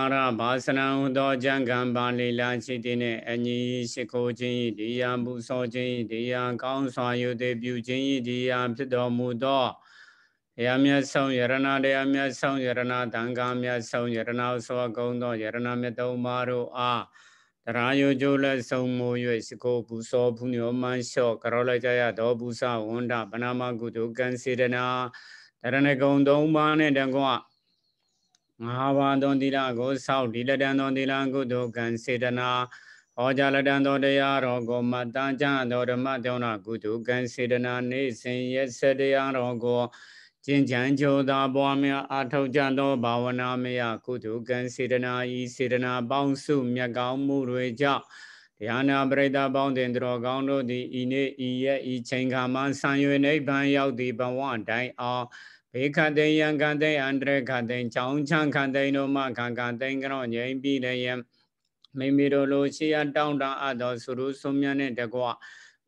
အာရဘာစနံဟူသောကြံကံပါလီလာရှိတိနှင့်အညီရှိခိုးခြင်းဤဒီယာမှုဆောခြင်းဤဒီယာကောင်းစွာယုတိပြုခြင်းဤဒီယာဖြစ်တော်မူသောတရားမြတ်ဆုံးယရဏတရားမြတ်ဆုံးယရဏတန်ခါမြတ်ဆုံးယရဏသောကုံသောယရဏမြတ်သုံးပါးတို့အားတရားယုကျိုးလက်ဆုံးမူ၍ရှိခိုးပူဆောဖူးညောမန်းလျှော့ကရောလိုက်ကြရသောပူဆဝန္ဒဗနာမကုတုကံစေတနာတရဏဂုံသုံးပါးနှင့်တကွငါးပါးသောသီလကိုစောင့်ဒီလတံသောသီလကုသိုလ်ကံစေတနာဟောကြားလတံသောတရားတော်ကိုမတန်ကြသောဓမ္မတောနာကုသိုလ်ကံစေတနာနေစဉ်ရက်စတရားတော်ကိုကျင့်ကြံကြိုးသာပွားများအားထုတ်ကြသောဘာဝနာမယကုသိုလ်ကံစေတနာဤစေတနာပေါင်းစုမြတ်ကောင်းမှုတွေကြောင့်တရားနာပရိသတ်ပေါင်းတင်တော်ကောင်းတို့သည်ဤနေ့ဤရက်ဤချိန်ခါမှဆံရွေနိဗ္ဗာန်ရောက်သည့်ဘဝတိုင်းအောင်ဘေခတေယံခတေအန္တရခတေချောင်းချံခတေနုမခခတေကရောငြိမ်ပြီးလည်းယံမိမိတို့လိုရှိရတောင်းတအပ်သောသုရုဆုံးမြတ်နှင့်တကား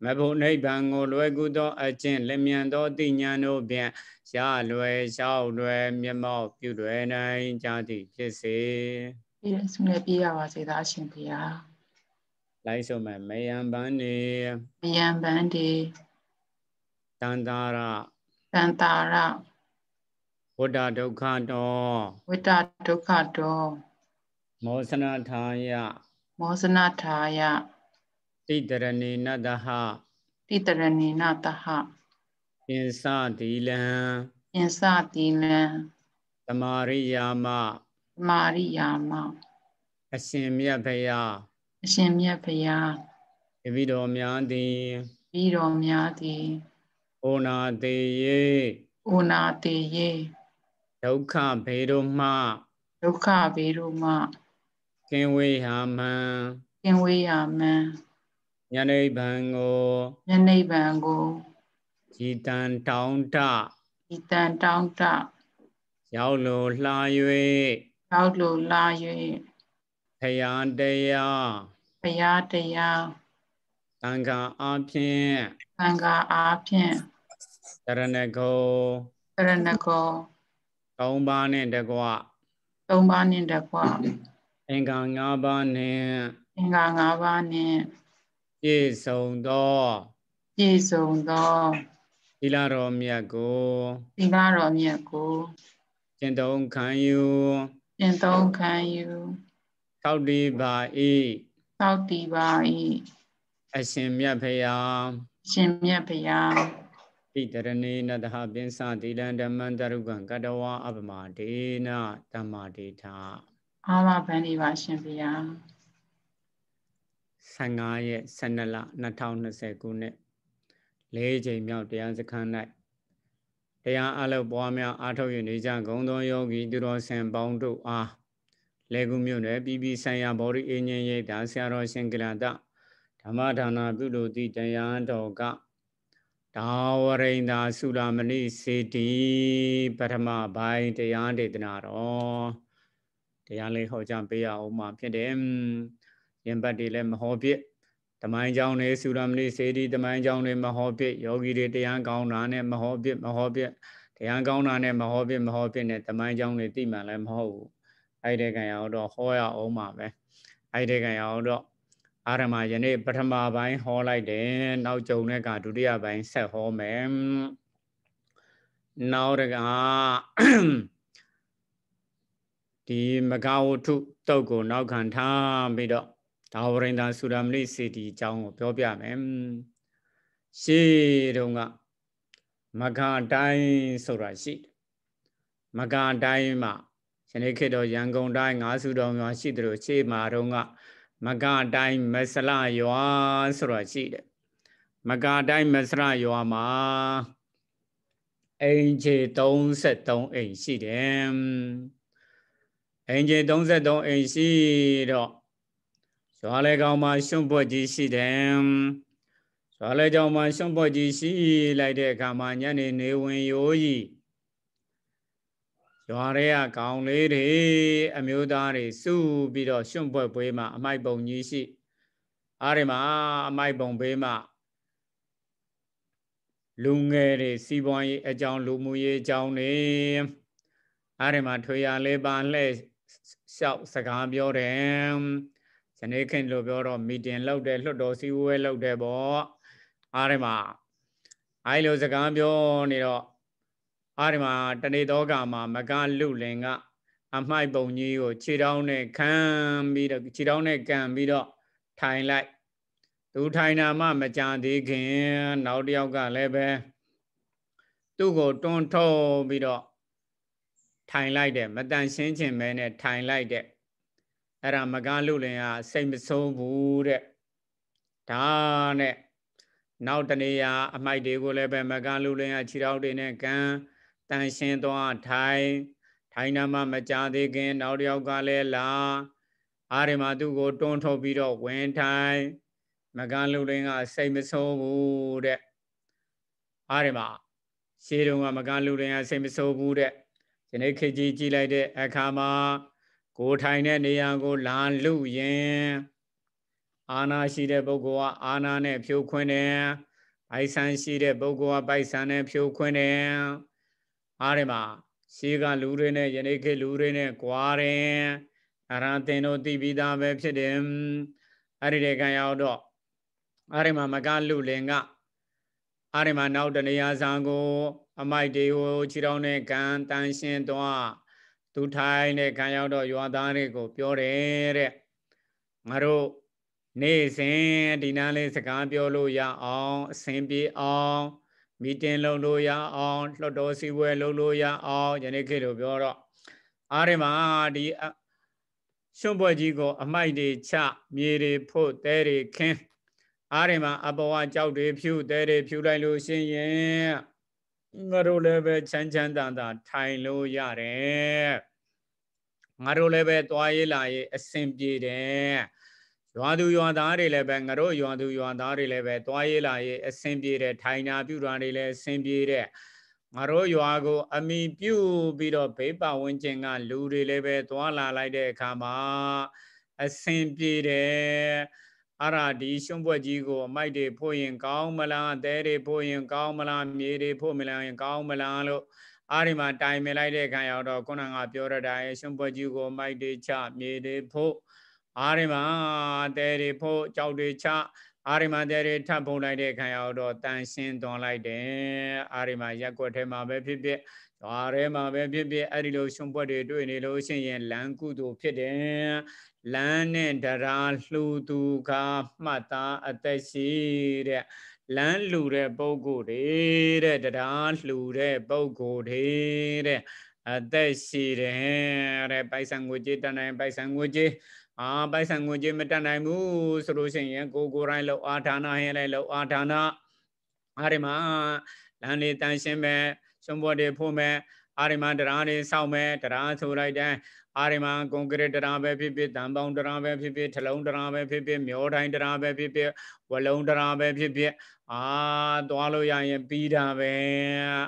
မဘုံနိဗ္ဗာန်ကိုလွယ်ကူသောအကျင့်လျမြန်သောတိညာတို့ဖြင့်ရလွယ်ရှောက်လွယ်မျက်မှောက်ပြုလွယ်နိုင်ကြသည်ဖြစ်စေ။ဤဆုနဲ့ပြရပါစေသာအရှင်ဘုရား။လိုက်ဆုံးမဲ့မယံပန်းနေမယံပန်းဒီတန်တာရတန်တာရဝတ္တဒုက္ခတောဝိတဒုက္ခတောမောစနာထာယမောစနာထာယတိတရဏိနတဟတိတရဏိနတဟပင်စတိလံပင်စတိလံသမာရိယာမသမာရိယာမအရှင်မြတ်ဖရာအရှင်မြတ်ဖရာတပိတော်များသည်ပြီးတော်များသည်ဩနာတေယေဩနာတေယေဒုက္ခဘေတို့မှဒုက္ခဘေတို့မှကင်းဝေးဟာမံကင်းဝေးဟာမံယနေ့ဗံကိုယနေ့ဗံကိုဤတန်တောင်းတဤတန်တောင်းတရောက်လိုလှ၍ရောက်လိုလှ၍ဖယားတရားဖယားတရားတန်ခါအာဖြင့်တန်ခါအာဖြင့်တရဏဂောတရဏဂော၃ပါးနှင့်တကွ၃ပါးနှင့်တကွအင်္ဂါ၅ပါးနှင့်အင်္ဂါ၅ပါးနှင့်ပြည့်စုံသောပြည့်စုံသောသီလတော်မြတ်ကိုသီလတော်မြတ်ကိုကျင့်သုံးခံယူကျင့်သုံးခံယူသောက်တည်ပါ၏သောက်တည်ပါ၏အရှင်မြတ်ဖရာရှင်မြတ်ဖရာဣတရဏေနတဟပင်စသီလံဓမ္မံတရုကံကတဝါအပမဒေနတမ္မာဒေထအာမဗန္ဒီပါရှင်ဗျာ15ရက်12လ2020ခုနှစ်၄ချိန်မြောက်တရားစခန်း၌တရားအလုပ်ပွားများအားထုတ်ရနေကြဂုံသောယောဂီသူတော်ဆင်ပေါင်းတို့အားလေကုမြို့နယ်ပြည်ပြည်ဆိုင်ရာဗောဓိအင်းကြီးရိပ်သာဆရာတော်ရှင်ကလတဓမ္မဒါနာပြုလို့သည့်တရားတော်ကဒါဝရိန္ဒာသုလာမဏိစေတီပထမပိုင်းတရားဒေသနာတော်တရားလေးဟောကြားပေးရအောင်မှဖြစ်တယ်။ယင်ပတ်တွေလည်းမဟောဖြစ်တမိုင်းကြောင်းတွေသုလာမဏိစေတီတမိုင်းကြောင်းတွေမဟောဖြစ်ယောဂီတွေတရားကောင်းတာနဲ့မဟောဖြစ်မဟောဖြစ်တရားကောင်းတာနဲ့မဟောဖြစ်မဟောဖြစ်နဲ့တမိုင်းကြောင်းတွေသိမှလည်းမဟုတ်ဘူး။အဲ့ဒီကံရအောင်တော့ဟောရအောင်မှပဲ။အဲ့ဒီကံရအောင်တော့အာရမယနေ့ပထမပိုင်းဟောလိုက်တယ်နောက်ကြုံတဲ့ကဒုတိယပိုင်းဆက်ဟောမယ်နောက်တကဒီမဂဝထုတုတ်ကိုနောက်ခံထားပြီးတော့ဒါဝရိန္ဒာစုရမဏိစေတီအကြောင်းကိုပြောပြမယ်ရှေးတုန်းကမဂတိုင်းဆိုတာရှိတယ်မဂတိုင်းမှာယနေ့ခေတ်တော့ရန်ကုန်တိုင်းငါးစုတော်များရှိတယ်လို့ရှေးမှာတုန်းကမကတိုင်းမဆလရွာဆိုတာရှိတယ်မကတိုင်းမဆလရွာမှာအိမ်ခြေ33အိမ်ရှိတယ်အိမ်ခြေ33အိမ်ရှိတော့ရွာလေကောင်မှာရှွန့်ပွက်ကြီးရှိတယ်ရွာလေကြောင်မှာရှွန့်ပွက်ကြီးရှိလိုက်တဲ့အခါမှာညနေနေဝင်ရိုးကြီးရွာရဲကကောင်လေးတွေအမျိုးသားတွေစုပြီးတော့ရှင်ပွက်ပွေးမှာအမိုက်ပုံကြီးရှိ အားတွေမှာအမိုက်ပုံပေးမှာလူငယ်တွေစီးပွားရေးအကြောင်းလူမှုရေးအကြောင်းတွေအားတွေမှာထွေရလေးပါလှဲ့လျှောက်စကားပြောတယ်ဇနေခင်လိုပြောတော့မီတင်လုပ်တယ်လွှတ်တော်စည်းဝေးလုပ်တယ်ပေါ့အားတွေမှာအဲလိုစကားပြောနေတော့အဲ့ဒီမှာတဏိတောကမှာမကလုလင်က အမိုက်ပုံကြီးကိုခြေထောင်းနဲ့ခံပြီးတော့ခြေထောင်းနဲ့ကန်ပြီးတော့ထိုင်လိုက်သူထိုင်တာမှမကြံသေးခင်နောက်တစ်ယောက်ကလည်းပဲသူ့ကိုတွန်းထုတ်ပြီးတော့ထိုင်လိုက်တယ်မတန်ရှင်းခြင်းပဲနဲ့ထိုင်လိုက်တဲ့အဲ့ဒါမကလုလင်ကစိတ်မဆုံးဘူးတဲ့ဒါနဲ့နောက်တနေရာအမိုက်တွေကိုလည်းပဲမကလုလင်ကခြေထောက်တွေနဲ့ကန်တန်ရှင်းသွားထိုင်ထိုင်နာမှမကြသေးခင်နောက်တစ်ယောက်ကလည်းလာအာရမသူကိုတွန်းထုတ်ပြီးတော့ဝင်ထိုင်မကန်လူလင်းကစိတ်မဆိုးဘူးတဲ့အာရမရှေးတုန်းကမကန်လူလင်းကစိတ်မဆိုးဘူးတဲ့ဒီနေ့ခေကြီးကြည့်လိုက်တဲ့အခါမှာကိုထိုင်တဲ့နေရာကိုလန်လူရင်အာနာရှိတဲ့ပုဂ္ဂိုလ်ကအာနာနဲ့ဖြိုခွင်းတယ်ပိုက်ဆံရှိတဲ့ပုဂ္ဂိုလ်ကပိုက်ဆံနဲ့ဖြိုခွင်းတယ်အားရမှာရှိကလူတွေနဲ့ယနေ့ခေတ်လူတွေနဲ့ကြွားတယ်အရာတင်တို့တည်ပြီးသားပဲဖြစ်တယ်အဲ့ဒီတဲ့ကံရောက်တော့အားရမှာမကလူလင်ကအားရမှာနောက်တနေရာဆောင်ကို အမိုက်တေဟိုခြေထောက်နဲ့ကံတန်ရှင်းသွားသူထိုင်တဲ့ကံရောက်တော့ရွာသားတွေကို ပြောတယ်တဲ့ငါတို့နေ့စဉ်ဒီနားလေးစကားပြောလို့ရအောင်အစဉ်ပြေအောင်မီတင်လုပ်လို့ရအောင်လွှတ်တော်စည်းဝေးလုပ်လို့ရအောင်ယနေ့ခေတ်လိုပြောတော့အားရမှာဒီရှုံးပွဲကြီးကိုအမိုက်တွေချမြေတွေဖို့တဲတွေခင်းအားရမှာအဘဝကြောက်တွေဖြူတဲတွေဖြူလိုက်လို့ရှင်ရင်ငါတို့လည်းပဲချမ်းချမ်းသာသာထိုင်လို့ရတယ်ငါတို့လည်းပဲသွားရေးလာရေးအဆင်ပြေတယ်ရွာသူရွာသားတွေလည်းပဲငါတို့ရွာသူရွာသားတွေလည်းပဲတွားရေးလာရေးအဆင်ပြေတဲ့ထိုင်နာပြုတာတွေလည်းအဆင်ပြေတဲ့ငါတို့ရွာကိုအမိပြုပြီးတော့ဘေးပဝန်းကျင်ကလူတွေလည်းပဲတွားလာလိုက်တဲ့အခါမှာအဆင်ပြေတယ်အရာဒီရှုံးပွက်ကြီးကို အမိုက်တွေဖို့ရင်ကောင်းမလားတဲတွေဖို့ရင်ကောင်းမလားမြေတွေဖို့မလားရင်ကောင်းမလားလို့အားဒီမှာတိုင်မြင်လိုက်တဲ့အခါရောက်တော့ခုနကပြောရတဲ့အရှုံးပွက်ကြီးကိုအမိုက်တွေချမြေတွေဖို့အာရိမတေရီဖို့ကြောက်တွေချအာရိမတေရီထပ်ပုံလိုက်တဲ့ခံရတော့တန်ရှင်းသွန်လိုက်တယ်အာရိမရက်ွက်ထဲမှာပဲဖြစ်ဖြစ်ဒါရဲမှာပဲဖြစ်ဖြစ်အဲ့ဒီလိုရှင်ပွက်တွေတွေ့နေလို့ရှိရင်လမ်းကုသိုလ်ဖြစ်တယ်လမ်းနဲ့ဒရာလှူသူကမှတ်သားအသက်ရှိတဲ့လမ်းလှူတဲ့ပုံကိုယ်တွေတဲ့တရားလှူတဲ့ပုံကိုယ်တွေတဲ့အသက်ရှိတယ်တဲ့ပိုက်ဆံငွေကြေးတန်တိုင်းပိုက်ဆံငွေကြေးအာပိုက်ဆံငွေကြေးမတတ်နိုင်ဘူးဆိုလို့ရှိရင်ကိုကိုတိုင်းလောက်အာဌာနာဟင်းလိုက်လောက်အာဌာနာအားဒီမှာလမ်းလေးတန်ရှင်းမဲ့စွန်ဘော်တွေဖို့မဲ့အားဒီမှာတရားတွေစောင့်မဲ့တရားဆိုလိုက်တဲ့အားဒီမှာကွန်ကရစ်တရားပဲဖြစ်ဖြစ်တန်ပေါင်းတရားပဲဖြစ်ဖြစ်ထလုံးတရားပဲဖြစ်ဖြစ်မျောတိုင်းတရားပဲဖြစ်ဖြစ်ဝလုံးတရားပဲဖြစ်ဖြစ်အာသွားလို့ရရင်ပြီးတာပဲ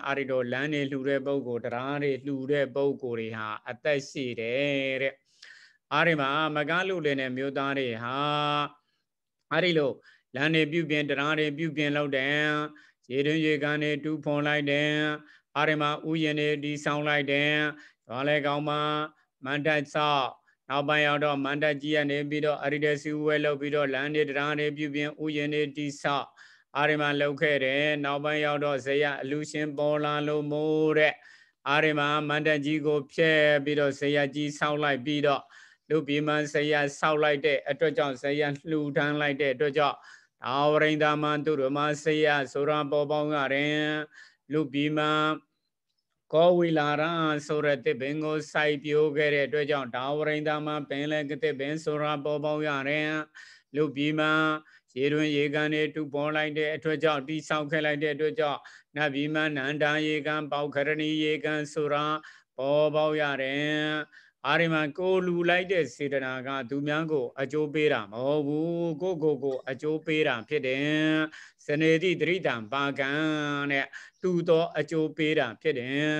အားဒီတော့လမ်းတွေလှူတဲ့ပုံကိုတရားတွေလှူတဲ့ပုံကိုတွေဟာအသက်ရှိတယ်တဲ့အားဒီမှာမကားလို့လည်းနဲ့မြို့သားတွေဟာအားဒီလိုလမ်းတွေပြုပြင်တရားတွေပြုပြင်လောက်တယ်ရေတွင်ရေကန်တွေတူးဖွန်လိုက်တယ်အားဒီမှာဥယျာဉ်တွေတီးဆောင်လိုက်တယ်ဒါလည်းကောင်းပါမန္တဆောက်နောက်ပိုင်းရောက်တော့မန္တကြီးကနေပြီးတော့အရိဒစီဝဲလောက်ပြီးတော့လမ်းတွေတရားတွေပြုပြင်ဥယျာဉ်တွေတီးဆောက်အာရမလောက်ခဲ့တယ်နောက်ပိုင်းရောက်တော့ဇေယအလူရှင်ပေါ်လာလို့မိုးတဲ့အာရမမန္တကြီးကိုဖျက်ပြီးတော့ဇေယကြီးဆောက်လိုက်ပြီးတော့လူပြီးမှဆရာဆောက်လိုက်တဲ့အတွက်ကြောင့်ဆရာလှူဒန်းလိုက်တဲ့အတွက်ကြောင့်ဒါဝရိန္ဒမန်သူရမဆရာဆိုရပေါ်ပေါင်းရတယ်လူပြီးမှကောဝီလာရဆိုရတဲ့ပင်ကိုစိုက်ပြိုးခဲ့တဲ့အတွက်ကြောင့်ဒါဝရိန္ဒမန်ပင်လည်းကတဲ့ပင်ဆိုရပေါ်ပေါင်းရတယ်လူပြီးမှရေတွင်ရေကန်တွေတူပေါ်လိုက်တဲ့အတွက်ကြောင့်တိဆောက်ခဲ့လိုက်တဲ့အတွက်ကြောင့်နတ်ပြည်မှာနန္ဒာရေကန်ပေါခရဏီရေကန်ဆိုရာပေါ်ပေါက်ရတယ်အာရမန်ကိုလူလိုက်တဲ့စေတနာကသူများကိုအကျိုးပေးတာမဟုတ်ဘူးကိုကိုကို အကျိုးပေးတာဖြစ်တယ်ဇနေတိတရိတံပါကံတဲ့သူတော်အကျိုးပေးတာဖြစ်တယ်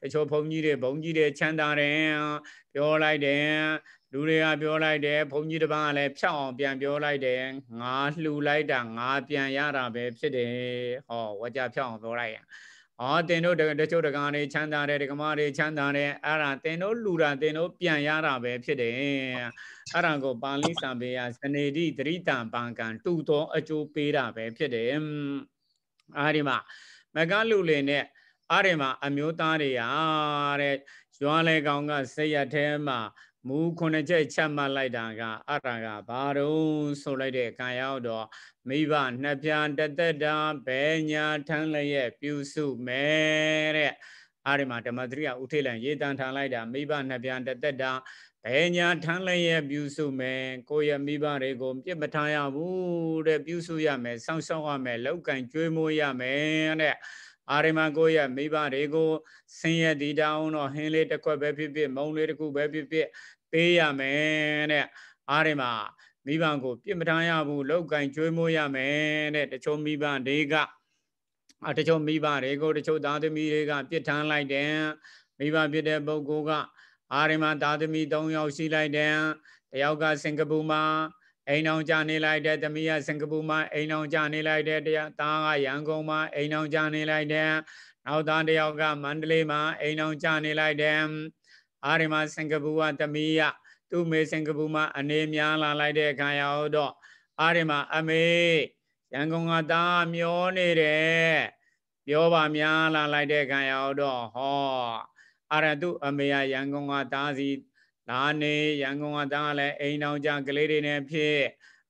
တချို့ဘုန်းကြီးတွေဘုန်းကြီးတွေချမ်းသာတယ်ပြောလိုက်တယ်လူတွေကပြောလိုက်တယ်ဘုန်းကြီးတစ်ပါးကလည်းဖြောက်အောင်ပြန်ပြောလိုက်တယ်ငါလှူလိုက်တာငါပြန်ရတာပဲဖြစ်တယ်ဟောဝါကြဖြောက်အောင်ပြောလိုက်ရင်အော်တင်တို့တချို့တကားတွေချမ်းသာတယ်တကမာတွေချမ်းသာတယ်အဲ့ဒါတင်တို့လူတာတင်တို့ပြန်ရတာပဲဖြစ်တယ်အဲ့ဒါကိုပါဠိစာပေယစနေတိတရိတံပံကံတူသောအကျိုးပေးတာပဲဖြစ်တယ်အဲ့ဒီမှာမကလူလင်နဲ့အဲ့ဒီမှာအမျိုးသားတွေဟာတဲ့ရွာလေကောင်ကစိတ်ရထဲမှာမူခုနှစ်ချက်ချမှတ်လိုက်တာကအရာကဘာတုံးဆိုလိုက်တဲ့ကံရောက်တော့မိဘနှစ်ပြားတသက်တာဘယ်ညာထမ်းလျက်ပြုစုမဲတဲ့အားဒီမှာဓမ္မသရိယဥထေလံရေးတန်ထန်လိုက်တာမိဘနှစ်ပြားတသက်တာဘယ်ညာထမ်းလျက်ပြုစုမဲကိုယ့်ရဲ့မိဘတွေကိုပြစ်မထားရဘူးတဲ့ပြုစုရမယ်စောင့်ရှောက်ရမယ်လောက်ကင်ကြွေးမိုးရမယ်တဲ့အာရမကိုရမိဘတွေကိုဆင်းရဲဒီတောင်းတော့ဟင်းလေးတစ်ခွက်ပဲဖြစ်ဖြစ်မုံလေးတစ်ခုပဲဖြစ်ဖြစ်ပေးရမယ်တဲ့အာရမမိဘကိုပြစ်မထားရဘူးလောက်ကင်ကျွေးမိုးရမယ်တဲ့တချို့မိဘတွေကအတချို့မိဘတွေကိုတချို့သားသမီးတွေက ပြစ်ထမ်းလိုက်တယ်မိဘပြစ်တဲ့ပုဂ္ဂိုလ်ကအာရမသားသမီး၃ယောက်ရှိလိုက်တယ်တယောက်ကစင်ကာပူမှာအိမ်အောင်ကြနေလိုက်တဲ့သမီးကစင်ကာပူမှာအိမ်အောင်ကြနေလိုက်တဲ့တရားသားကရန်ကုန်မှာအိမ်အောင်ကြနေလိုက်တဲ့နောက်သားတယောက်ကမန္တလေးမှာအိမ်အောင်ကြနေလိုက်တဲ့အားဒီမှာစင်ကာပူကသမီးကသူ့မေစင်ကာပူမှာအနေများလာလိုက်တဲ့အခါရောက်တော့အားဒီမှာအမေရန်ကုန်ကသားမျောနေတယ်ပြောပါများလာလိုက်တဲ့အခါရောက်တော့ဟောအာရတုအမေရန်ကုန်ကသားစီဒါနေရန်ကုန်ကသားလည်းအိမ်တော်ကြကလေးတွေနဲ့ဖြစ်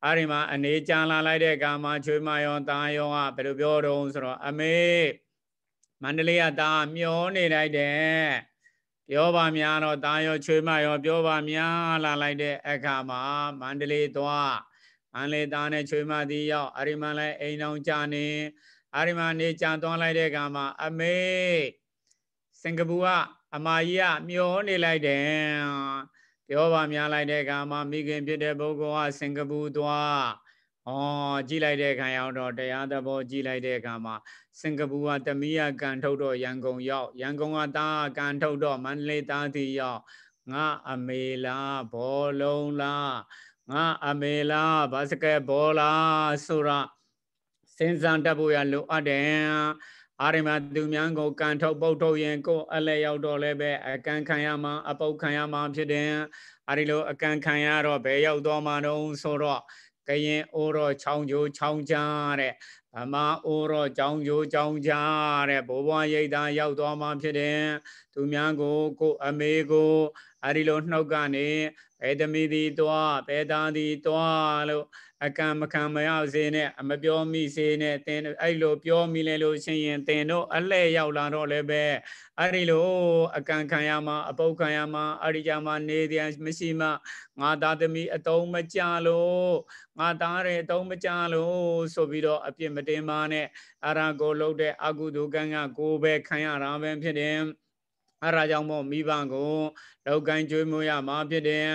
အဲ့ဒီမှာအနေကြလာလိုက်တဲ့ကာမချွေးမယောတာယောကဘယ်လိုပြောတော့ဆိုတော့အမေမန္တလေးကသားမျောနေလိုက်တယ်ပြောပါများတော့တာယောချွေးမယော ပြောပါများလာလိုက်တဲ့အခါမှာမန္တလေးသွားမန္တလေးသားနဲ့ချွေးမသည်ရောက်အဲ့ဒီမှာလည်းအိမ်တော်ကြနေအဲ့ဒီမှာနေကြသွားလိုက်တဲ့ကာမအမေစင်ကာပူကအမကြီးကမျောနေလိုက်တယ်ပြောပါများလိုက်တဲ့အခါမှာမိခင်ဖြစ်တဲ့ပုဂ္ဂိုလ်ကစင်ကာပူသွားဩကြည့်လိုက်တဲ့ခံရအောင်တော့တရားသဘောကြည့်လိုက်တဲ့အခါမှာ စင်ကာပူကတမီးကကန်ထုတ်တော့ရန်ကုန်ရောက်ရန်ကုန်ကသားကန်ထုတ်တော့မန္တလေးသားသီရောက်ငါအမေလားဘောလုံးလားငါအမေလားဘတ်စကက်ဘောလားဆိုတော့စဉ်းစားတတ်ဖို့ရလိုအပ်တယ်အာရမသူများကိုကံထုတ်ပုတ်ထုတ်ရင်ကိုအလဲရောက်တော့လည်းပဲအကံခံရမှာအပုတ်ခံရမှာဖြစ်တယ်အဲဒီလိုအကံခံရတော့ဘယ်ရောက်တော့မှာတော့ဆိုတော့ကရင်အိုးတော့ချောင်းကျိုးချောင်းချားတဲ့ဗမာအိုးတော့ချောင်းကျိုးချောင်းချားတဲ့ဘိုးဘွားရိတ်သားရောက်တော့မှာဖြစ်တယ်သူများကိုကိုအမေကိုအဲဒီလိုနှုတ်ကနေဘေသမီသည်တွားဘေသားသည်တွားလို့အကံမခံမရစေနဲ့အမပြောမိစေနဲ့သင်အဲ့လိုပြောမိလဲလို့ရှင်ရင်သင်တို့အလှဲ့ရောက်လာတော့လည်းပဲအဲ့ဒီလိုအကံခံရမှာ အပုတ်ခံရမှာအရိကြမှာ နေတယ်မရှိမှငါသားသမီးအတုံးမကြလို့ငါသားတဲ့အတုံးမကြလို့ဆိုပြီးတော့အပြစ်မတင်ပါနဲ့အရာကိုလှုပ်တဲ့အကုသိုလ်ကံကကိုယ်ပဲခံရတာပဲဖြစ်တယ်အဲဒါကြောင့်မို့မိဘကိုလောက်ကန်ကျွေးမွေးရမှာဖြစ်တယ်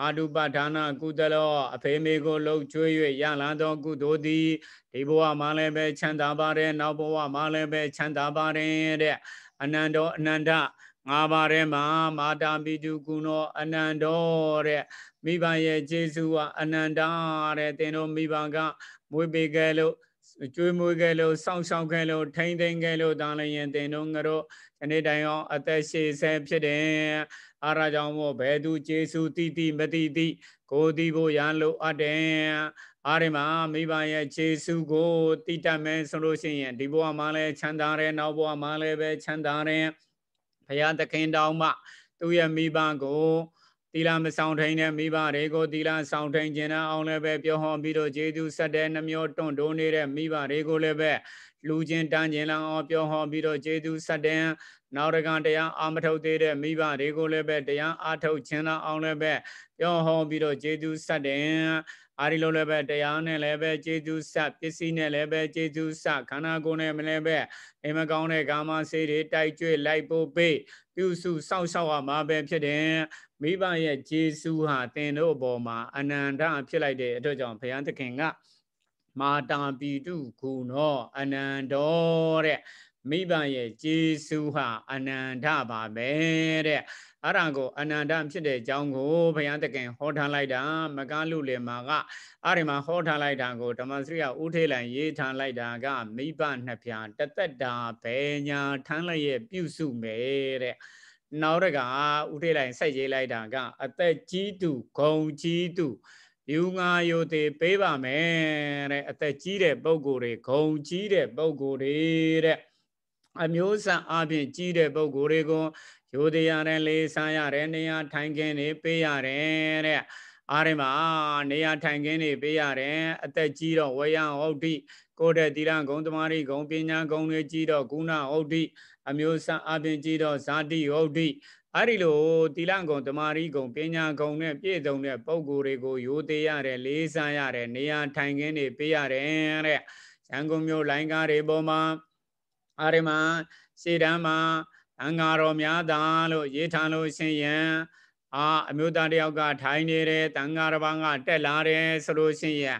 အာဓုပဌာနကုသလောအဖေမေကိုလှုပ်ချွေး၍ရလာသောကုသိုလ်သည်ဒီဘဝမှာလည်းပဲချမ်းသာပါတယ်နောက်ဘဝမှာလည်းပဲချမ်းသာပါတယ်တဲ့အနန္တောအနန္တငါးပါးထဲမှာ မာတာပိတုကုဏော အနန္တောတဲ့မိဘရဲ့ကျေးဇူးကအနန္တာတဲ့သင်တို့မိဘကမွေးပေးခဲ့လို့ကျွေးမွေးခဲ့လို့စောင့်ရှောက်ခဲ့လို့ထိမ့်သိမ်းခဲ့လို့ဒါလည်းရင်တင်တို့ငါတို့ဒီနေ့တိုင်အောင်အသက်ရှည်ဆဲဖြစ်တယ်အားရကြောင့်မို့ဘယ်သူကျေးဇူးတိတိမတိတိကိုတိဖို့ရလို့အပ်တယ်အားရမှာမိဘရဲ့ကျေးဇူးကိုတိတတ်မယ်ဆိုလို့ရှိရင်ဒီဘဝမှာလည်းချမ်းသာတယ်နောက်ဘဝမှာလည်းပဲချမ်းသာတယ်ဘုရားသခင်တောင်းမှသူ့ရဲ့မိဘကိုသီလမဆောင်ထိုင်တဲ့မိဘတွေကိုသီလဆောင်ထိုင်ခြင်းနဲ့အောင်လည်းပဲပြောဟောပြီးတော့ဂျေဇုဆက်တဲ့နှမျောတွန့်တိုးနေတဲ့မိဘတွေကိုလည်းပဲလူချင်းတန်းခြင်းလောင်းအောင်ပြောဟောပြီးတော့ဂျေဇုဆက်တဲ့နောက်ရကတရားအာမထုတ်သေးတဲ့မိဘတွေကိုလည်းပဲတရားအာထုတ်ခြင်းလောင်းအောင်လည်းပဲပြောဟောပြီးတော့ဂျေဇုဆက်တဲ့အာရီလိုလည်းပဲတရားနဲ့လည်းပဲကျေသူဆပစ္စည်းနဲ့လည်းပဲကျေသူဆခန္ဓာကိုယ်နဲ့မလည်းပဲအိမ်မကောင်းတဲ့ကာမဆေးတွေတိုက်ကြွလိုက်ပို့ပေးပြုစုစောင့်ရှောက်ရမှာပဲဖြစ်တယ်မိဘရဲ့ဂျေစုဟာသင်တို့အပေါ်မှာအနန္တဖြစ်လိုက်တဲ့အတွက်ကြောင့်ဘုရားသခင်ကမာတာပိတုခုနောအနန္တောတဲ့မိဘရဲ့ဂျေစုဟာအနန္တပါပဲတဲ့အဲ့ဒါကိုအနန္တဖြစ်တဲ့အကြောင်းကိုဘုရားသခင်ဟောထားလိုက်တာ မကလူလင်မာကအဲ့ဒီမှာဟောထားလိုက်တာကိုဓမ္မစရိယဥထေလံရေးထားလိုက်တာကမိဘနှစ်ဖြာတသက်တာဘယ်ညာထမ်းလျက်ပြုစုမယ်တဲ့နောက်တကဥထေလိုက်ဆက်ရေးလိုက်တာက အသက်ကြီးသူဂုံကြီးသူယူငါယိုသေးပေးပါမယ်တဲ့အသက်ကြီးတဲ့ပုံကိုယ်တွေဂုံကြီးတဲ့ပုံကိုယ်တွေတဲ့အမျိုးဆန်အပြင်ကြီးတဲ့ပုံကိုယ်တွေကိုယိုသေးရတဲ့လေးစားရတဲ့နေရာထိုင်ခင်းနေပေးရတယ်တဲ့အားရမှာနေရာထိုင်ခင်းနေပေးရတယ်အသက်ကြီးတော့ဝေယံဟုတ်တိကိုယ်တဲ့တိရဂုံသမารိဂုံပညာဂုံတွေကြီးတော့ကုဏဟုတ်တိအမျိုးဆန်အပြင်ကြည့်တော့ဇာတိဟုတ်တိအဲ့ဒီလိုသီလကုံတမာရီကုံပညာကုံနဲ့ပြည့်စုံတဲ့ပုံကိုယ်တွေကိုရိုသေးရတယ်လေးစားရတယ်နေရာထိုင်ခင်းတွေပေးရတယ်တဲ့ရန်ကုန်မြို့လိုင်းကားတွေပေါ်မှာအာရမရှေတန်းမှာအင်္ဂါတော်များသာလို့ရေးထားလို့ရှင်ယံအာအမျိုးသားတယောက်ကထိုင်နေတယ်တန်ဃာတစ်ပါးကတက်လာတယ်ဆိုလို့ရှင်ယံ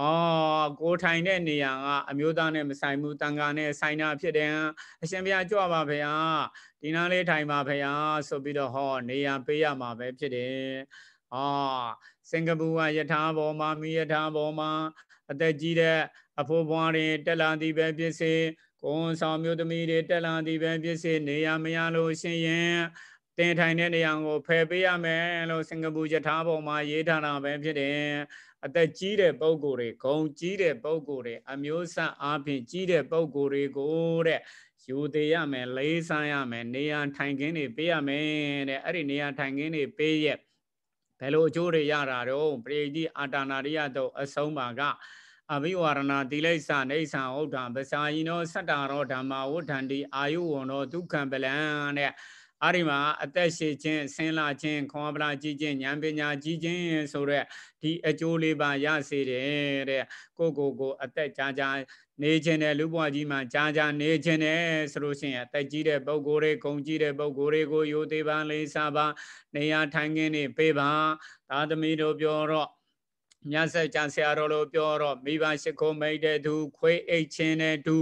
အော်ကိုထိုင်တဲ့နေရာကအမျိုးသားနဲ့မဆိုင်ဘူးတန်ခါနဲ့ဆိုင်တာဖြစ်တယ်အရှင်ဘုရားကြွပါဗျာဒီနားလေးထိုင်ပါဗျာဆိုပြီးတော့ဟောနေရာပေးရမှာပဲဖြစ်တယ်အာစင်ကာပူကယထာဘောမှာမိယထာဘောမှာအသက်ကြီးတဲ့အဖိုးဘွားတွေတက်လာသည်ပဲဖြစ်စေကိုယ်ဆောင်မျိုးသမီးတွေတက်လာသည်ပဲဖြစ်စေနေရာမရလို့ရှင်ရင်တင်ထိုင်တဲ့နေရာကိုဖယ်ပေးရမယ်လို့စင်ကာပူယထာဘောမှာရေးထားတာပဲဖြစ်တယ်အသက်ကြီးတဲ့ပုံကိုယ်တွေဂုံကြီးတဲ့ပုံကိုယ်တွေအမျိုးဆန့်အားဖြင့်ကြီးတဲ့ပုံကိုယ်တွေကိုတဲ့ယူသေးရမယ်လေးစားရမယ်နေရာထိုင်ခင်းတွေပေးရမယ်တဲ့အဲ့ဒီနေရာထိုင်ခင်းတွေပေးရဲ့ဘယ်လိုအကျိုးတွေရတာတော့ပရိတိအာတာနာရိယတော့အဆုံးပါကအဘိဝါရဏတိလိစ္ဆနေဆံဥဒ္ဒံပစာယိနောစတ္တာရောဓမ္မဝဋ္ဌန္တိအာယုဝံသောဒုက္ခံပလံတဲ့အဲ့ဒီမှာအသက်ရှိခြင်းဆင်းလာခြင်းခွန်ပလာကြီးခြင်းဉာဏ်ပညာကြီးခြင်းဆိုတော့ဒီအကျိုးလေးပါရစေတယ်တဲ့ကိုကိုကိုအသက်ကြာကြာနေခြင်းတဲ့လူဘဝကြီးမှာကြာကြာနေခြင်းတဲ့ဆိုလို့ရှိရင်အသက်ကြီးတဲ့ပုဂ္ဂိုလ်တွေဂုံကြီးတဲ့ပုဂ္ဂိုလ်တွေကိုယိုသေးပါလေးစားပါနေရထိုင်ခြင်းတွေပေးပါသာသမီတို့ပြောတော့မြတ်ဆက်ကြံဆရာတော်လို့ပြောတော့မိဘရှိခိုးမိတ်တဲ့သူ ခွေးအိတ်ချင်းတဲ့သူ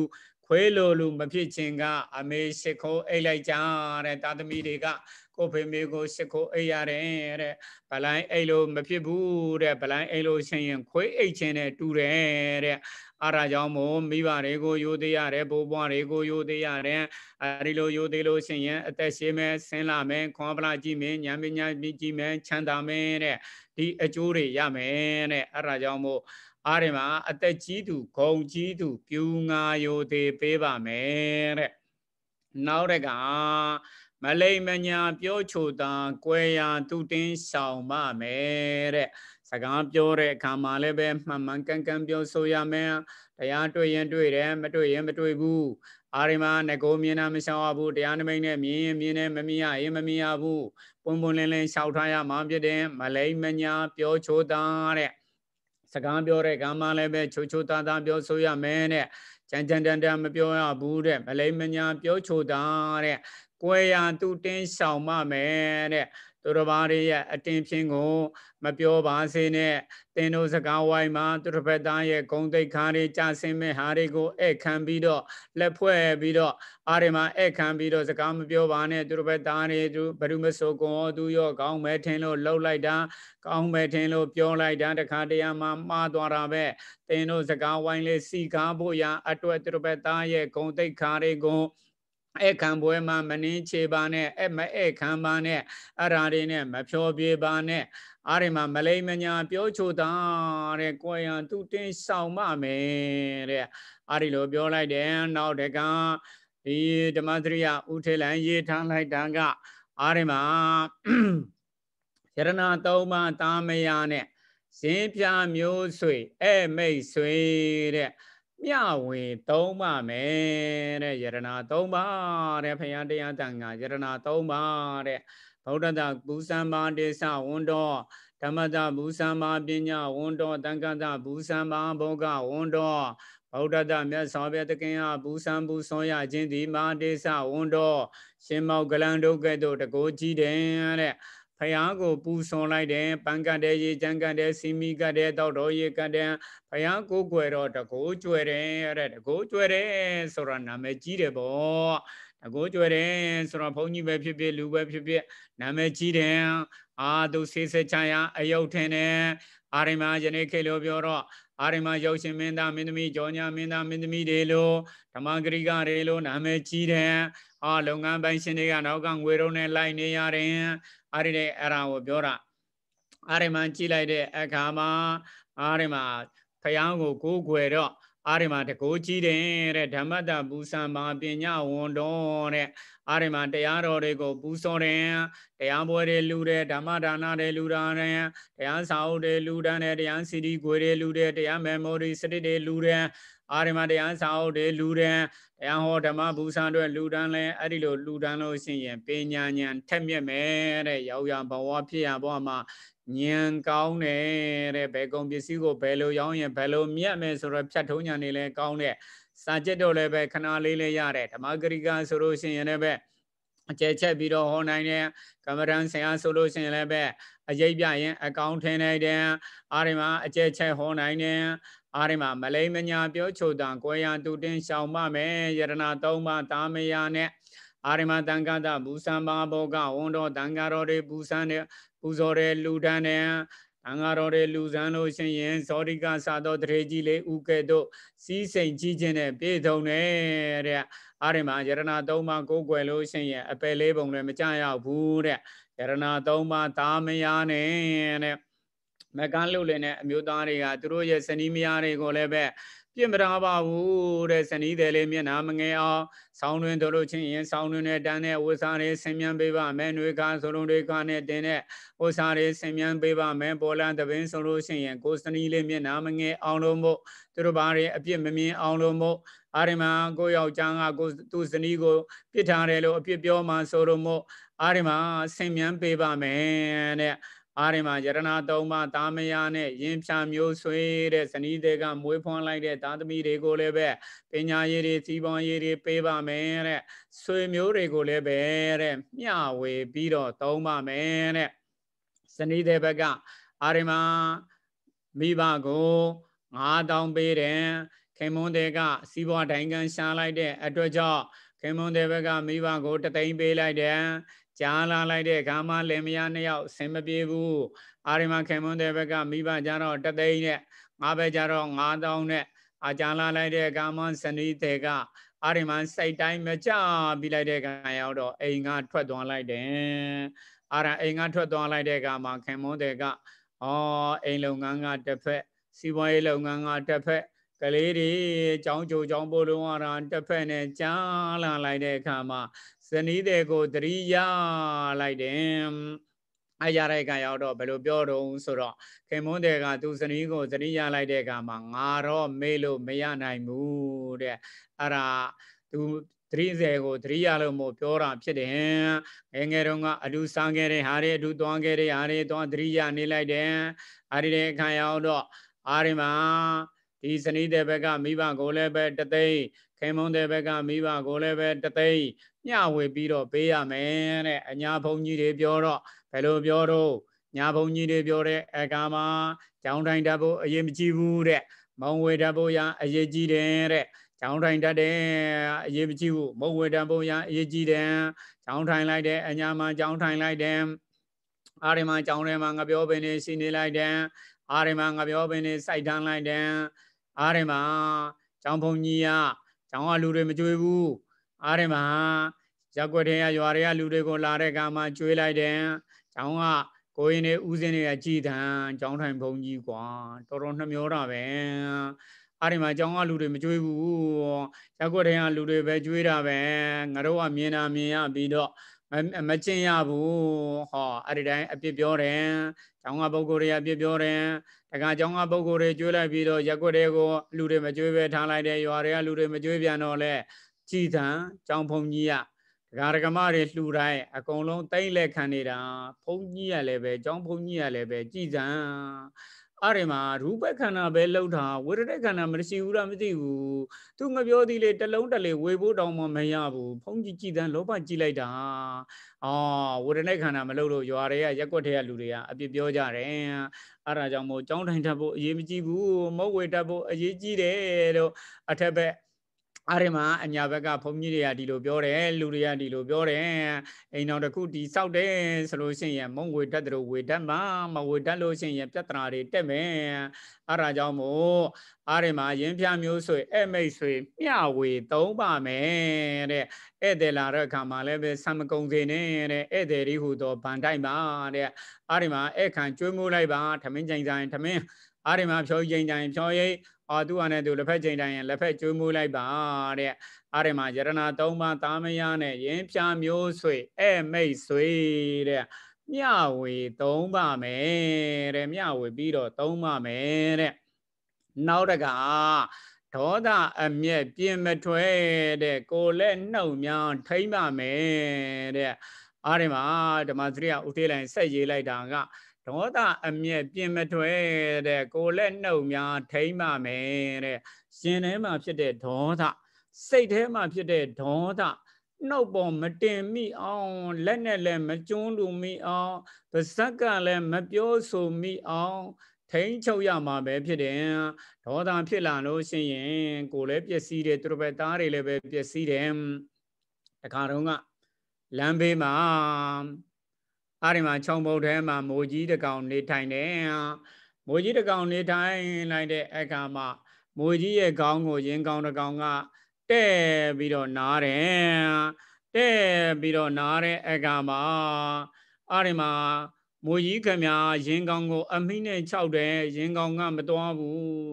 ခွေးလိုလူမဖြစ်ခြင်းကအမေရှိခိုးအိတ်လိုက်ကြတဲ့တာသမီတွေကကိုဖေမေကိုရှိခိုးအိတ်ရတယ်တဲ့ဗလိုင်းအိတ်လို့မဖြစ်ဘူးတဲ့ဗလိုင်းအိတ်လို့ရှင်ရင်ခွေးအိတ်ခြင်းနဲ့တူတယ်တဲ့အားရကြောင့်မို့မိဘတွေကိုယိုသေးရတယ်ဘိုးဘွားတွေကိုယိုသေးရတယ်အဲဒီလိုယိုသေးလို့ရှင်ရင်အသက်ရှင်မယ်ဆင်းလာမယ်ခွန်ပလာကြည့်မယ်ဉာဏ်ပညာကြည့်မယ်ချမ်းသာမယ်တဲ့ဒီအကျိုးတွေရမယ်တဲ့အားရကြောင့်မို့အားဒီမှာအသက်ကြီးသူဂုံကြီးသူ ပြူငါယိုသေးပေးပါမယ်တဲ့နောက်တကမလိမ်မညာပြောချိုတာကွယ်ရာသူတင်းဆောင်ပါမယ်တဲ့စကားပြောတဲ့အခါမှာလည်းပဲမှန်မှန်ကန်ကန်ပြောဆိုရမယ်တရားတွေ့ရင်တွေ့တယ်မတွေ့ရင်မတွေ့ဘူးအာရိမာငကိုမြင်တာမရှောင်ရဘူးတရားနမိတ်နဲ့မြင်ရင်မြင်တယ်မမြင်ရရင်မမြင်ရဘူးပွန်ပွန်လင်းလင်းရှောက်ထားရမှာဖြစ်တယ်မလိမ်မညာပြောချိုတာတဲ့စကားပြောတဲ့ကမ္မလည်းပဲချိုချိုသားသားပြောဆိုရမယ်တဲ့ကြံကြံတန်တန်မပြောရဘူးတဲ့မလိမ္မညာပြောချိုတာတဲ့ကွဲရန်သူတင်းဆောင်မမယ်တဲ့သူတော်ဘာတွေရဲ့အတင်းဖြင်းကိုမပြောပါစေနဲ့တင်းတို့စကားဝိုင်းမှာသူတစ်ဖက်သားရဲ့ဂုံတိတ်ခါတွေကြာဆင်းမဲ့ဟာတွေကိုဧခံပြီးတော့လက်ဖွဲ့ပြီးတော့အားတွေမှာဧခံပြီးတော့စကားမပြောပါနဲ့သူတစ်ဖက်သားတွေသူဘယ်သူမဆိုကုန်သူရောကောင်းမဲ့ထင်လို့လှုပ်လိုက်တာကောင်းမဲ့ထင်လို့ပြောလိုက်တာတခါတရံမှာမှားသွားတာပဲတင်းတို့စကားဝိုင်းလေးစီကားဖို့ရန်အတွက်သူတစ်ဖက်သားရဲ့ဂုံတိတ်ခါတွေကိုဧကံပွဲမှာမနှင်းချေပါနဲ့အမဧကံပါနဲ့အရာတွေနဲ့မဖြောပြေပါနဲ့အားရမှာမလိမ္မညာပြောချိုတာတဲ့ကိုယ်ရန်သူတင်းဆောင်မမယ်တဲ့အားဒီလိုပြောလိုက်တယ်နောက်တကဒီဓမ္မသရိယဥထေလံရေးထမ်းလိုက်တာကအားရမှာယရဏသုံးပါးတာမယာနဲ့ဇင်းပြမျိုးဆွေအမိတ်ဆွေတဲ့မျှဝင်သုံးပါမယ်တဲ့ယရနာ သုံးပါတဲ့ဖယံတရားတန်ခါယရနာသုံးပါတဲ့ဗုဒ္ဓတပူဇံပါတေသဝန္တောဓမ္မတပူဇံပါပညာဝန္တောတန်ခတပူဇံပါဘောဂဝန္တောဗုဒ္ဓတမြတ်စွာဘုရားတခင်ဟာပူဇံပူဆွန်ရခြင်းဒီမာတေသဝန္တောရှင်မောကလန်တို့ကဲ့သို့တကိုးကြီးတယ်တဲ့ဖယားကိုပူဆွန်လိုက်တယ်ပန်ကတဲ့ရေကြံကတဲ့စီမီကတဲ့တောက်တော်ရေကတဲ့ဖယားကိုကွယ်တော့တကိုးကျွယ်တယ်တဲ့တကိုးကျွယ်တယ်ဆိုတော့နာမည်ကြီးတယ်ပေါ့တကိုးကျွယ်တယ်ဆိုတော့ဘုန်းကြီးပဲဖြစ်ဖြစ်လူပဲဖြစ်ဖြစ်နာမည်ကြီးတယ်အာသူဆေးဆဲချာရအယုတ်ထင်တယ်အာရိမယနေ့ခေလိုပြောတော့အာရိမရုပ်ရှင်မင်းသားမင်းသမီးကြောညာမင်းသားမင်းသမီးတွေလိုဓမ္မဂရိကတွေလိုနာမည်ကြီးတယ်။အာလုပ်ငန်းပိုင်းရှင်တွေကနောက်ကငွေတော့နဲ့လိုက်နေရတယ်အဲ့ဒီလေအဲ့ဒါကိုပြောတာအာရမန်ကြည်လိုက်တဲ့အခါမှာအာရမဖယားကိုကိုးကွယ်တော့အာရမတကိုးကြည့်တယ်တဲ့ဓမ္မတပူဇံမာပညာဝန်တော်တဲ့အာရမတရားတော်တွေကိုပူဇော်တယ်တရားပွဲတွေလူတယ်ဓမ္မဒါနတွေလူတာတယ်တရားစာအုပ်တွေလူတန်းတယ်တရားစီဒီကိုယ်တွေလူတယ်တရား memory စနစ်တွေလူတယ်အာရမတရားစာအုပ်တွေလူတယ်တရားဟောဓမ္မဘူဆန်တို့လူတန်းလဲအဲ့ဒီလိုလူတန်းလို့ရှိရင်ပညာဉာဏ်ထက်မြက်မယ်တဲ့ရောက်ရဘဝဖြစ်ရဘဝမှာဉာဏ်ကောင်းတယ်တဲ့ဘယ်ကုန်ပစ္စည်းကိုဘယ်လိုရောင်းရင်ဘယ်လိုမြတ်မယ်ဆိုတော့ဖြတ်ထုံးဉာဏ်နေလဲကောင်းတဲ့စာကျက်တော့လည်းပဲခဏလေးလေးရတယ်ဓမ္မဂရိကဆိုလို့ရှိရင်လည်းပဲအကျဲချက်ပြီးတော့ဟောနိုင်တယ်ကမ္မရန်ဆရာဆိုလို့ရှိရင်လည်းပဲအရေးပြရင်အကောင်းထင်နိုင်တယ်အာရမအကျဲချက်ဟောနိုင်တယ်အာရမမလိမ္မညာပြောချုပ်တံကိုယ်ရန်တူတင်ရှောင်မမယ်ယရနာသုံးပါးတာမယာနဲ့အာရမတန်ခတာဘူဆံပါဘောကဝန်တော်တန်ခတော်တွေဘူဆံတဲ့ပူဇော်တဲ့လူဒန်းတဲ့အင်္ဂါတော်တွေလူစမ်းလို့ရှင်ရင်ဇောတိကစာတော်တရေကြီးလေးဥကဲ့သို့စီးစိမ်ကြီးခြင်းနဲ့ပြည့်စုံတယ်တဲ့အာရမယရဏသုံးပါးကိုးကွယ်လို့ရှင်ရင်အပယ်လေးပုံလည်းမကြရဘူးတဲ့ယရဏသုံးပါးသာမယာနဲ့တဲ့မကန်းလှုပ်လည်တဲ့အမျိုးသားတွေကသူတို့ရဲ့ဇနီးမယားတွေကိုလည်းပဲပြင့်မထားပါဘူးတဲ့ဇနီးတယ်လေးမျက်နှာမငယ်အောင်ဆောင်းတွင်တို့လို့ချင်းရင်ဆောင်းတွင်နဲ့တန်းတဲ့ဝဆာတွေဆင်မြန်းပေးပါမယ်နှွေကားဆိုလုံးတွေကနဲ့တင်တဲ့ဝဆာတွေဆင်မြန်းပေးပါမယ်ပေါ်လန်သပင်းဆိုလို့ချင်းရင်ကိုဇနီးလေးမျက်နှာမငယ်အောင်လို့မို့သူတို့ဘာတွေအပြစ်မမြင်အောင်လို့မို့အာရမကိုယောက်ျားကကိုသူဇနီးကို ပြစ်ထားတယ်လို့အပြစ်ပြောမှဆိုလို့မို့အာရမဆင်မြန်းပေးပါမယ်တဲ့အဲဒီမှာယရနာသုံးပါးတာမယာနဲ့ယင်းဖြာမျိုးဆွေးတဲ့ဇနီးတွေကမွေးဖွားလိုက်တဲ့သာသမီတွေကိုလည်းပဲပညာရည်တွေစီးပွားရည်တွေပေးပါမယ်တဲ့ဆွေမျိုးတွေကိုလည်းပဲတဲ့မျှဝေပြီးတော့သုံးပါမယ်တဲ့ဇနီးတွေဘက်ကအာရမမိဘကို9000ပေးတယ်ခင်မွန်းတွေကစီးပွားတိုင်းကန်ရှာလိုက်တဲ့အတွက်ကြောင့်ခင်မွန်းတွေဘက်ကမိဘကိုတသိန်းပေးလိုက်တယ်ကြားလာလိုက်တဲ့အခါမှာလင်မယားနှစ်ယောက်ဆင်မပြေဘူးအာရမခင်မွန်းတဲ့ဘက်ကမိဘကြတော့တသိန်းနဲ့ငါပဲကြတော့9000နဲ့အကြံလာလိုက်တဲ့အခါမှာစနီးတဲ့ကအာရမစိတ်တိုင်းမကြပြီးလိုက်တဲ့အခါရောက်တော့အိမ်ကထွက်သွားလိုက်တယ်အာရအိမ်ကထွက်သွားလိုက်တဲ့အခါမှာခင်မွန်းတဲ့ကအော်အိမ်လုပ်ငန်းကတစ်ဖက်စီးပွားရေးလုပ်ငန်းကတစ်ဖက်ကလေးတွေចောင်းကြိုចောင်းပို့လုံးရတာတစ်ဖက်နဲ့ကြားလာလိုက်တဲ့အခါမှာဇနီးတဲ့ကိုတရိရလိုက်တယ်အရာရိုက်ကရောက်တော့ဘယ်လိုပြောတော့ဆိုတော့ခင်မွန်းတဲ့ကသူဇနီးကိုဇနီးရလိုက်တဲ့ကမှာငါတော့မေးလို့မရနိုင်ဘူးတဲ့အဲ့ဒါသူ30ကိုတရိယာလို့မို့ပြောတာဖြစ်တယ်ငယ်ငယ်တုန်းကအလူစားခဲ့တဲ့ဟာတွေအလူသွန်းခဲ့တဲ့ဟာတွေသွန်းတရိယာနေလိုက်တယ်အားရတဲ့ခံရအောင်တော့အားရမှာဒီဇနီးတဲ့ဘက်ကမိဘကိုလည်းပဲတသိန်းခင်မွန်းတဲ့ဘက်ကမိဘကိုလည်းပဲတသိန်းမျှဝေပြီးတော့ပေးရမယ်တဲ့အညာဘုံကြီးတွေပြောတော့ဘယ်လိုပြောတော့ညာဘုံကြီးတွေပြောတဲ့အကာမကျောင်းတိုင်းတက်ဖို့အရေးမကြီးဘူးတဲ့မောင်ဝေတက်ဖို့ရအရေးကြီးတယ်တဲ့ကျောင်းတိုင်းတက်တယ်အရေးမကြီးဘူးမောင်ဝေတက်ဖို့ရအရေးကြီးတယ်ကျောင်းထိုင်လိုက်တယ်အညာမှာကျောင်းထိုင်လိုက်တယ်အာရမကျောင်းထဲမှာငပြောပင်နေစီနေလိုက်တယ်အာရမငပြောပင်နေစိုက်တန်းလိုက်တယ်အာရမကျောင်းဘုံကြီးကကျောင်းကလူတွေမကြွေးဘူးအားရမှာရက်ွက်တွေကရွာတွေကလူတွေကိုလာတဲ့ကမှကျွေးလိုက်တယ်။ကျောင်းကကိုရင်တွေဦးစင်းတွေကကြည်တန်ကျောင်းထိုင်ဘုံကြီးကွာတော်တော်နှမျောတာပဲ။အားရမှာကျောင်းကလူတွေမကျွေးဘူး။ရက်ွက်တွေကလူတွေပဲကျွေးတာပဲ။ငါတို့ကမြင်တာမြင်ရပြီးတော့မကျင့်ရဘူးဟောအဲ့ဒီတိုင်းအပြစ်ပြောတယ်ကျောင်းကပုဂ္ဂိုလ်တွေအပြစ်ပြောတယ်တက္ကကျောင်းကပုဂ္ဂိုလ်တွေကျွေးလိုက်ပြီးတော့ရက်ွက်တွေကိုလူတွေမကျွေးပဲထားလိုက်တယ်ရွာတွေကလူတွေမကျွေးပြန်တော့လဲကြည်သံကြောင်ဘုံကြီးကဒကာဒကမတွေလှူတိုင်းအကုန်လုံးတိမ့်လက်ခံနေတာဘုံကြီးကလည်းပဲကြောင်ဘုံကြီးကလည်းပဲကြည်သံအဲ့ဒီမှာရူပခန္ဓာပဲလှုပ်တာဝေဒနာခန္ဓာမရှိဘူးလားမသိဘူးသူငပြောသည်လေတလုံးတလေဝေဖို့တောင်မှမရဘူးဘုံကြီးကြည်သံလောဘကြည်လိုက်တာအော်ဝေဒနာခန္ဓာမလှုပ်လို့ရွာတွေကရက်ွက်တွေကလူတွေကအပြစ်ပြောကြတယ်အဲ့ဒါကြောင့်မို့ကြောင်းတိုင်တတ်ဖို့အရေးမကြီးဘူးမဟုတ်ဝေတတ်ဖို့အရေးကြီးတယ်လို့အထက်ဘက်အားရမှာအညာဘက်ကဘုန်းကြီးတွေကဒီလိုပြောတယ်လူတွေကဒီလိုပြောတယ်အိမ်တော်တစ်ခုဒီစောက်တယ်ဆိုလို့ရှိရင်မုံဝေတတ်တယ်ဝေတတ်မှာမဝေတတ်လို့ရှိရင်ပြဿနာတွေတက်မယ်အဲ့ဒါကြောင့်မို့အားရမှာရင်ပြမျိုးဆိုအမိတ်ဆိုမျှဝေသုံးပါမယ်တဲ့ဧည့်သည်လာတဲ့အခါမှာလည်းပဲဆံမကုံစင်နဲ့တဲ့ဧည့်သည်တွေဟူသောဗန်တိုင်းပါတဲ့အားရမှာဧကန်ကျွေးမိုးလိုက်ပါထမင်းကြိုင်ဆိုင် ထမင်းအားရမှာဖြောကြီးကြိုင်ကြိုင်ဖြောရိတ်အာသူအနေသူလက်ဖက်ချိန်တိုင်းရင်လက်ဖက်ကျွေးမှုလိုက်ပါတဲ့အားရမှာယရနာ၃ပါးသာမယနဲ့ရင်ဖြာမျိုးဆွေအဲ့မိတ်ဆွေတဲ့မြဝေ၃ပါးမယ်တဲ့မြဝေပြီးတော့၃ပါးမယ်တဲ့နောက်တကဒေါသအမျက်ပြင်းမထွက်တဲ့ကိုလက်နှုတ်များထိမ့်ပါမယ်တဲ့အားရမှာဓမ္မစရိယဥသေးလိုင်းဆက်ရေးလိုက်တာကဓမောတာအမျက်ပြင်မထွဲတဲ့ကိုလက်နှုတ်များထိမ့်ပါမယ်တဲ့ရှင်ထဲမှာ ဖြစ်တဲ့ဒေါသစိတ်ထဲမှာဖြစ်တဲ့ဒေါသနှုတ်ပေါ်မတင်မိအောင်လက်နဲ့လည်းမကျွန်းလူမိအောင်ပါဇက်ကလည်းမပြောဆိုမိအောင်ထိန်ချုပ်ရမှာပဲဖြစ်တယ်ဒေါသဖြစ်လာလို့ရှိရင်ကိုလည်းပျက်စီးတယ်သူတို့ပဲသားတွေလည်းပဲပျက်စီးတယ်တခါတော့ကလမ်းဘေးမှာအဲ့ဒီမှာခြုံပုတ်ထဲမှာမိုးကြီးတကောင်နေထိုင်တယ်မိုးကြီးတကောင်နေထိုင်လိုက်တဲ့အခါမှာမိုးကြီးရဲ့ခေါင်းကိုရင်ကောင်တကောင်ကတဲ့ပြီးတော့နားတယ်တဲ့ပြီးတော့နားတဲ့အခါမှာအဲ့ဒီမှာမိုးကြီးခင်ဗျာရင်ကောင်ကို အမိနဲ့ခြောက်တယ်ရင်ကောင်ကမတော်ဘူး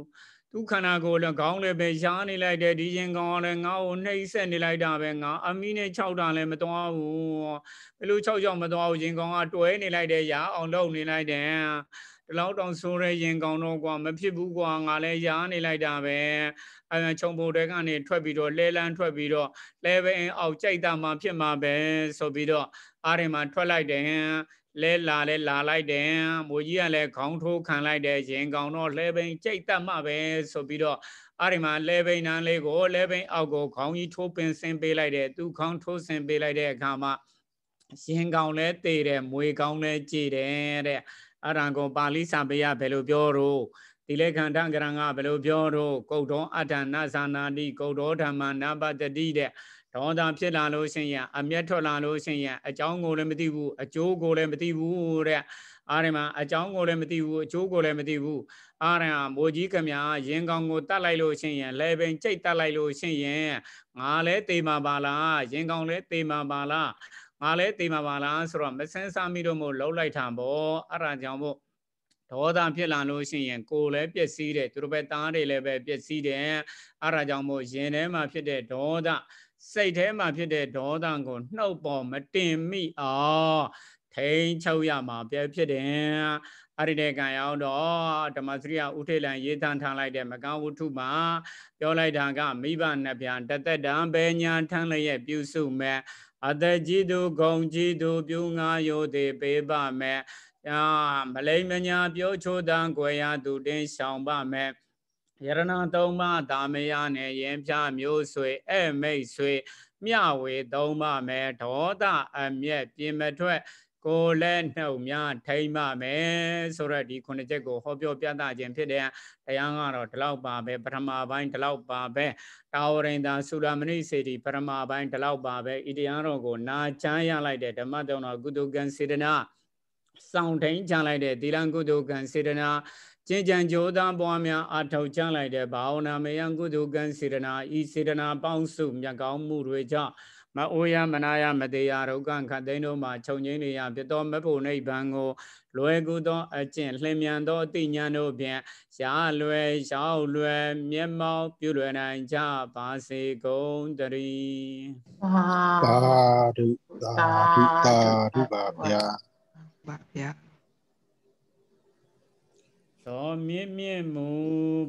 သူခန္ဓာကိုယ်လည်းခေါင်းလည်းပဲရှားနေလိုက်တယ်ဒီရင်ကောင်လည်းငါ့ကိုနှိပ်စက်နေလိုက်တာပဲငါအမိနဲ့၆တန်လည်းမတော်ဘူးဘယ်လို၆ကြောင့်မတော်ဘူးရင်ကောင်ကတွဲနေလိုက်တယ်ရာအောင်လုပ်နေလိုက်တယ်ဒီလောက်တောင်ဆိုးတဲ့ရင်ကောင်တော့ကွာမဖြစ်ဘူးကွာငါလည်းရာနေလိုက်တာပဲအဲချုံဖို့တဲကနေထွက်ပြီးတော့လဲလန်းထွက်ပြီးတော့လဲပဲအောင်ကြိုက်တာမှဖြစ်မှာပဲဆိုပြီးတော့အားရမှာထွက်လိုက်တယ်လဲလာလဲလာလိုက်တယ်မိုးကြီးကလည်းခေါင်းထိုးခံလိုက်တယ်ရင်ကောင်တော့လဲပိန်ကြိတ်တတ်မှပဲဆိုပြီးတော့အဲ့ဒီမှာလဲပိန်နန်းလေးကိုလဲပိန်အောက်ကိုခေါင်းကြီးထိုးပင်ဆင်းပေးလိုက်တယ်သူခေါင်းထိုးဆင်းပေးလိုက်တဲ့အခါမှာရင်ကောင်လဲတေတယ်မွေကောင်လဲကြည်တယ်တဲ့အဲ့ဒါကိုပါဠိစာပေရဘယ်လိုပြောတော့တိလေခန္ဓာကရံကဘယ်လိုပြောတော့ကုတ်တော်အဋ္ဌနာသာနာတိကုတ်တော်ဓမ္မနာပတတိတဲ့ဒေါသဖြစ်လာလို့ရှိရင်အမျက်ထွက်လာလို့ရှိရင်အကြောင်းကိုလည်းမသိဘူးအကျိုးကိုလည်းမသိဘူးတဲ့အာရမအကြောင်းကိုလည်းမသိဘူးအကျိုးကိုလည်းမသိဘူးအာရမမိုးကြီးကမြရင်ကောင်ကိုတတ်လိုက်လို့ရှိရင်လေပင်ကြိတ်တတ်လိုက်လို့ရှိရင်ငါလည်းတေမာပါလားရင်ကောင်လည်းတေမာပါလားငါလည်းတေမာပါလားဆိုတော့မစင်းစားမိတော့မို့လှုပ်လိုက်တာပေါ့အဲ့ဒါကြောင့်မို့ဒေါသဖြစ်လာလို့ရှိရင်ကိုယ်လည်းပျက်စီးတယ်သူတို့ပဲသားတွေလည်းပဲပျက်စီးတယ်အဲ့ဒါကြောင့်မို့ရင်ထဲမှာဖြစ်တဲ့ဒေါသစိတ်ထဲမှာဖြစ်တဲ့ဒေါသကိုနှုတ်ပေါ်မတင်မိအောင်ထိန်ချုပ်ရမှာပြဖြစ်တယ်အရိတေကံရောက်တော့ဓမ္မစရိယဥထေလံရေးတန်းထားလိုက်တဲ့မကဝုထုမှာ ပြောလိုက်တာကမိဘနှစ်ပြန်တသက်တံဘေညာထမ်းလျက်ပြုစုမဲ့အသက်ကြီးသူဂုံကြီးသူပြုငါယိုတိပေပမဲ့မလိမ္မညာပြောချိုးတံကွယ်ရသူတင်းဆောင်ပမဲ့ယရဏသုံးပါးဒါမယနဲ့ယင်ဖြာမျိုးဆွေအဲ့မိတ်ဆွေမျှဝေသုံးပါမယ်ဒေါသအမျက်ပြင်မထွက် ကိုလည်းနှုတ်များထိမ့်ပါမယ်ဆိုတော့ဒီခုနှစ်ချက်ကိုဟောပြောပြသခြင်းဖြစ်တဲ့တရားကတော့ဒီလောက်ပါပဲပထမပိုင်းဒီလောက်ပါပဲတာဝရိန္ဒာသုရမဏိစေတီပထမပိုင်းဒီလောက်ပါပဲဣတရားတော်ကိုနာချမ်းရလိုက်တဲ့ဓမ္မတုံတော်ကုသကံစေတနာစောင့်ထိန်ချလိုက်တဲ့သီလံကုသကံစေတနာကျင့်ကြံကြိုးသားပွားများအထောက်ချလိုက်တဲ့ဘာဝနာမယံကုသိုလ်ကံစေတနာဤစေတနာပေါင်းစုမြတ်ကောင်းမှုတွေကြောင့်မအိုးရမနာရမတေရဒုက္ခခတ်သိမ်းတို့မှာခြုံငင်းနေရဖြစ်သောမဖို့နိဗ္ဗာန်ကိုလွယ်ကူသောအကျင့်လျင်မြန်သောအတိညာတို့ဖြင့်ရှားလွယ်ရှောက်လွယ်မျက်မှောက်ပြုလွယ်နိုင်ကြပါစေကုန်တည်းသာဓုသာဓုသာဓုပါဗျာပါဗျာ早面面膜。